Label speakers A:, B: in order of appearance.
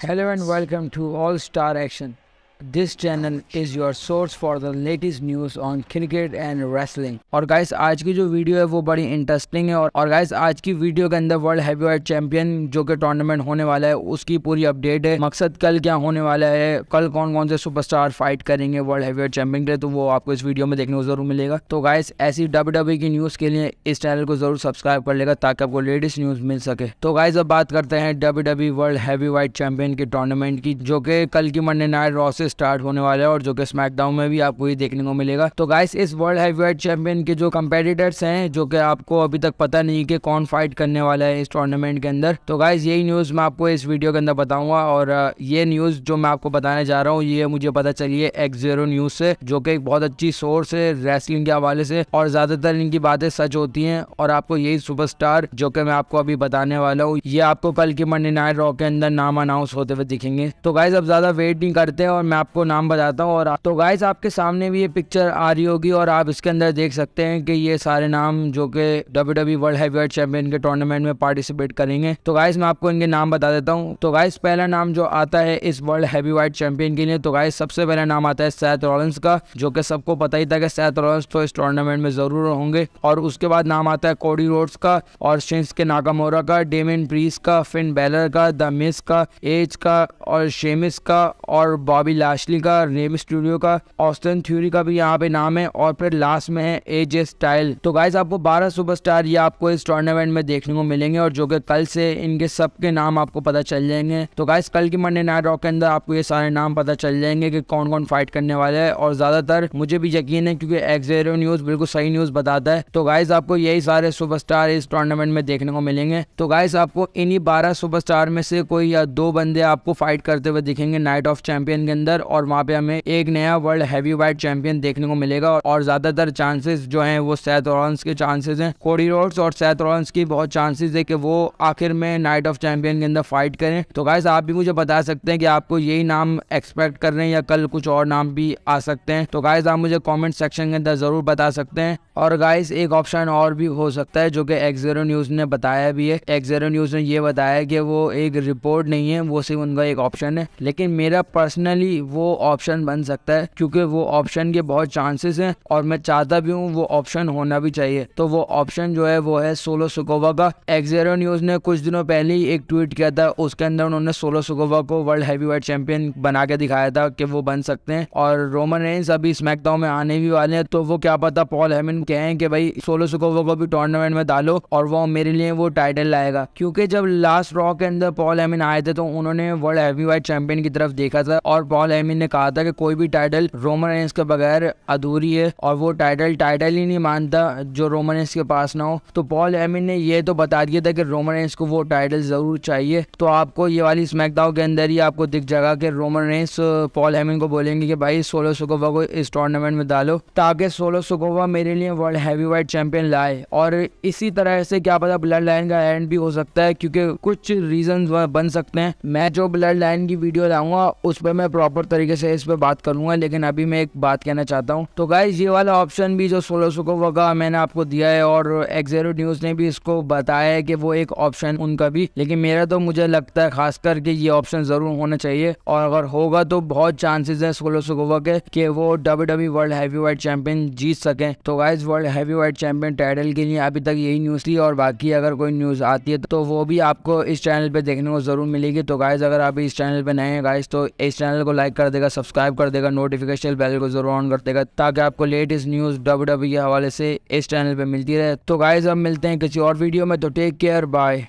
A: Hello and welcome to All Star Action. This channel is your source for the latest news on cricket and wrestling और guys आज की जो video है वो बड़ी interesting है और, गाइस आज की वीडियो के अंदर वर्ल्ड हैवी वेट चैंपियन जो कि टूर्नामेंट होने वाला है उसकी पूरी अपडेट है मकसद कल क्या होने वाला है कल कौन कौन से सुपरस्टार फाइट करेंगे वर्ल्ड वेट चैंपियन के तो वो आपको इस वीडियो में देखने को जरूर मिलेगा तो गाइस ऐसी डब्ल्यू e की न्यूज़ के लिए इस चैनल को जरूर सब्सक्राइब कर लेगा ताकि आपको लेटेस्ट न्यूज़ मिल सके तो गाइज अब बात करते हैं W world heavy heavyweight champion के टूर्नामेंट की जो कि कल की मंडे नाइट रॉस से स्टार्ट होने वाला है और जो कि स्मैकडाउन में भी आपको ही देखने को मिलेगा तो गाइस इस वर्ल्ड हैवीवेट चैंपियन के जो कम्पेटिटर्स हैं जो कि आपको अभी तक पता नहीं कि कौन फाइट करने वाला है इस टूर्नामेंट के अंदर तो गाइस यही न्यूज़ मैं आपको इस वीडियो के अंदर बताऊंगा और ये न्यूज़ जो मैं आपको बताने जा रहा हूँ ये मुझे पता चलिए एक्स जीरो न्यूज़ से जो कि एक बहुत अच्छी सोर्स है रेसलिंग के हवाले से और ज़्यादातर इनकी बातें सच होती है और आपको यही सुपर जो कि मैं आपको अभी बताने वाला हूँ ये आपको कल के मंडे नाइट रॉक के अंदर नाम अनाउंस होते हुए दिखेंगे तो गाइज अब ज़्यादा वेट नहीं करते और मैं आपको नाम बताता हूँ और तो गाइस आपके सामने भी ये पिक्चर आ रही होगी और आप इसके अंदर देख सकते हैं कि ये सारे नाम जो कि W W world heavyweight champion के टूर्नामेंट में पार्टिसिपेट करेंगे तो गाइस मैं आपको इनके नाम बता देता हूँ तो गाइस पहला नाम जो आता है इस वर्ल्ड हैवी हैवीवेट चैंपियन के लिए तो गाइस सबसे पहला नाम आता है सैथ रॉलेंस का जो कि सबको पता ही था कि सैथ रॉलेंस तो इस टूर्नामेंट में जरूर होंगे और उसके बाद नाम आता है कोडी रोड्स का और शिंस के नाकामोरा का डेमिन प्रीस का फिन बैलर का द मिस का एज का और शेमिस का और बॉबी लाशली का रेम स्टूडियो का ऑस्टन थ्योरी का भी यहाँ पे नाम है और फिर लास्ट में है एजे स्टाइल तो गाइज आपको बारह सुपरस्टार ये आपको इस टूर्नामेंट में देखने को मिलेंगे और जो कि कल से इनके सबके नाम आपको पता चल जाएंगे तो गाइज कल की मंडे नाइट रॉक के अंदर आपको ये सारे नाम पता चल जाएंगे कि कौन कौन फाइट करने वाले है और ज्यादातर मुझे भी यकीन है क्योंकि एक्जेरो न्यूज बिल्कुल सही न्यूज बताता है तो गाइज आपको यही सारे सुपर इस टूर्नामेंट में देखने को मिलेंगे तो गाइज आपको इन्हीं बारह सुपर में से कोई या दो बंदे आपको फाइट करते हुए दिखेंगे नाइट ऑफ चैंपियन के अंदर अंदर और वहाँ पे हमें एक नया वर्ल्ड हैवी वाइट चैंपियन देखने को मिलेगा और ज्यादातर चांसेस जो हैं वो सैथ रॉन्स के चांसेस हैं कोडी रोड्स और सैथ रॉन्स की बहुत चांसेस है कि वो आखिर में नाइट ऑफ चैंपियन के अंदर फाइट करें तो गाइस आप भी मुझे बता सकते हैं कि आपको यही नाम एक्सपेक्ट कर रहे हैं या कल कुछ और नाम भी आ सकते हैं तो गाइज आप मुझे कॉमेंट सेक्शन के अंदर जरूर बता सकते हैं और गाइज एक ऑप्शन और भी हो सकता है जो कि एक्सरो न्यूज ने बताया भी है एक्सरो न्यूज ने ये बताया कि वो एक रिपोर्ट नहीं है वो सिर्फ उनका एक ऑप्शन है लेकिन मेरा पर्सनली वो ऑप्शन बन सकता है क्योंकि वो ऑप्शन के बहुत चांसेस हैं और मैं चाहता भी हूँ वो ऑप्शन होना भी चाहिए तो वो ऑप्शन जो है वो है सोलो सुकोवा का एक्जेरो न्यूज ने कुछ दिनों पहले ही एक ट्वीट किया था उसके अंदर उन्होंने सोलो सुकोवा को वर्ल्ड हैवी वेट चैंपियन बना के दिखाया था कि वो बन सकते हैं और रोमन रेंस अभी स्मैकडाउन में आने भी वाले हैं तो वो क्या पता पॉल हेमिन कहें कि भाई सोलो सुकोवा को भी टूर्नामेंट में डालो और वो मेरे लिए वो टाइटल लाएगा क्योंकि जब लास्ट रॉक के अंदर पॉल हेमिन आए थे तो उन्होंने वर्ल्ड हैवी वेट चैंपियन की तरफ देखा था और पॉल रहमी ने कहा था कि कोई भी टाइटल रोमन रेंस के बगैर अधूरी है और वो टाइटल टाइटल ही नहीं मानता जो रोमन रेंस के पास ना हो तो पॉल एमिन ने ये तो बता दिया था कि रोमन रेंस को वो टाइटल ज़रूर चाहिए तो आपको ये वाली स्मैकडाउन के अंदर ही आपको दिख जाएगा कि रोमन रेंस पॉल एमिन को बोलेंगे कि भाई सोलो सुकोवा को इस टूर्नामेंट में डालो ताकि सोलो सुकोवा मेरे लिए वर्ल्ड हैवी वाइट चैंपियन लाए और इसी तरह से क्या पता ब्लड लाइन का एंड भी हो सकता है क्योंकि कुछ रीजन बन सकते हैं मैं जो ब्लड लाइन की वीडियो लाऊंगा उस पर मैं प्रॉपर प्रॉपर तरीके से इस पर बात करूंगा लेकिन अभी मैं एक बात कहना चाहता हूँ तो गाइज ये वाला ऑप्शन भी जो सोलह सौ का मैंने आपको दिया है और एक्जेरो न्यूज़ ने भी इसको बताया है कि वो एक ऑप्शन उनका भी लेकिन मेरा तो मुझे लगता है खास करके ये ऑप्शन ज़रूर होना चाहिए और अगर होगा तो बहुत चांसेस है सोलो सुगोवा के कि वो W W world heavy weight champion जीत सकें तो guys world heavy weight champion title के लिए अभी तक यही न्यूज़ थी और बाकी अगर कोई न्यूज़ आती है तो वो भी आपको इस चैनल पर देखने को ज़रूर मिलेगी तो गाइज अगर आप इस चैनल पर नए हैं गाइज तो इस चैनल को लाइक लाइक कर देगा सब्सक्राइब कर देगा नोटिफिकेशन बेल को जरूर ऑन कर देगा ताकि आपको लेटेस्ट न्यूज़ डब्ल्यू डब्ल्यू के हवाले से इस चैनल पर मिलती रहे तो गाइज अब मिलते हैं किसी और वीडियो में तो टेक केयर बाय